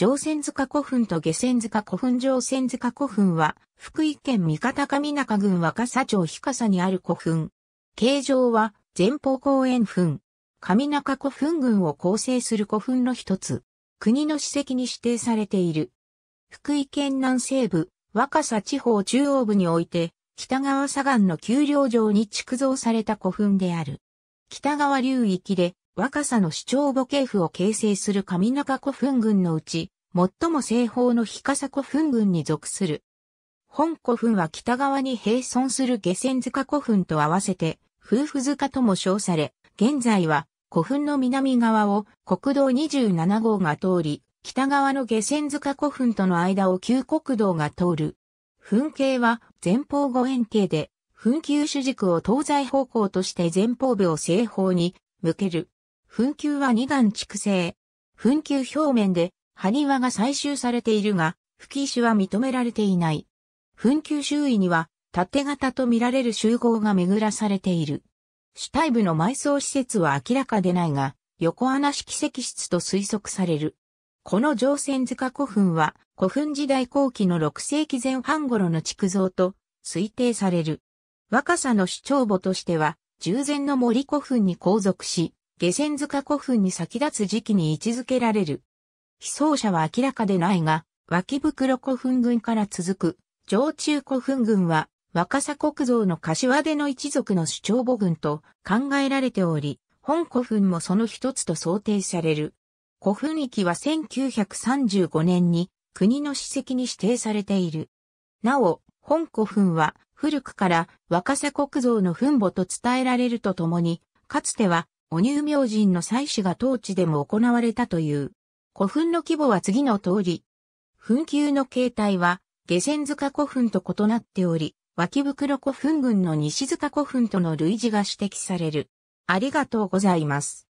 上仙塚古墳と下仙塚古墳上仙塚古墳は、福井県三方上中郡若狭町日笠にある古墳。形状は、前方後円墳。上中古墳群を構成する古墳の一つ。国の史跡に指定されている。福井県南西部、若狭地方中央部において、北川左岸の丘陵上に築造された古墳である。北川流域で若さの主張母系譜を形成する上中古墳群のうち、最も西方の日笠古墳群に属する。本古墳は北側に並存する下線塚古墳と合わせて、夫婦塚とも称され、現在は古墳の南側を国道27号が通り、北側の下線塚古墳との間を旧国道が通る。墳形は前方五円形で、墳丘主軸を東西方向として前方部を西方に向ける。墳丘は二段築成。墳丘表面で埴輪が採集されているが、吹石は認められていない。墳丘周囲には縦型と見られる集合が巡らされている。主体部の埋葬施設は明らかでないが、横穴式石室と推測される。この乗船塚古墳は古墳時代後期の6世紀前半頃の築造と推定される。若さの主張母としては、従前の森古墳に後続し、下船塚古墳に先立つ時期に位置づけられる。被葬者は明らかでないが、脇袋古墳群から続く、上中古墳群は、若狭国造の柏での一族の主張母群と考えられており、本古墳もその一つと想定される。古墳域は1935年に国の史跡に指定されている。なお、本古墳は古くから若狭国造の墳墓と伝えられるとともに、かつてはお乳明神の祭祀が当地でも行われたという。古墳の規模は次の通り。墳丘の形態は、下仙塚古墳と異なっており、脇袋古墳群の西塚古墳との類似が指摘される。ありがとうございます。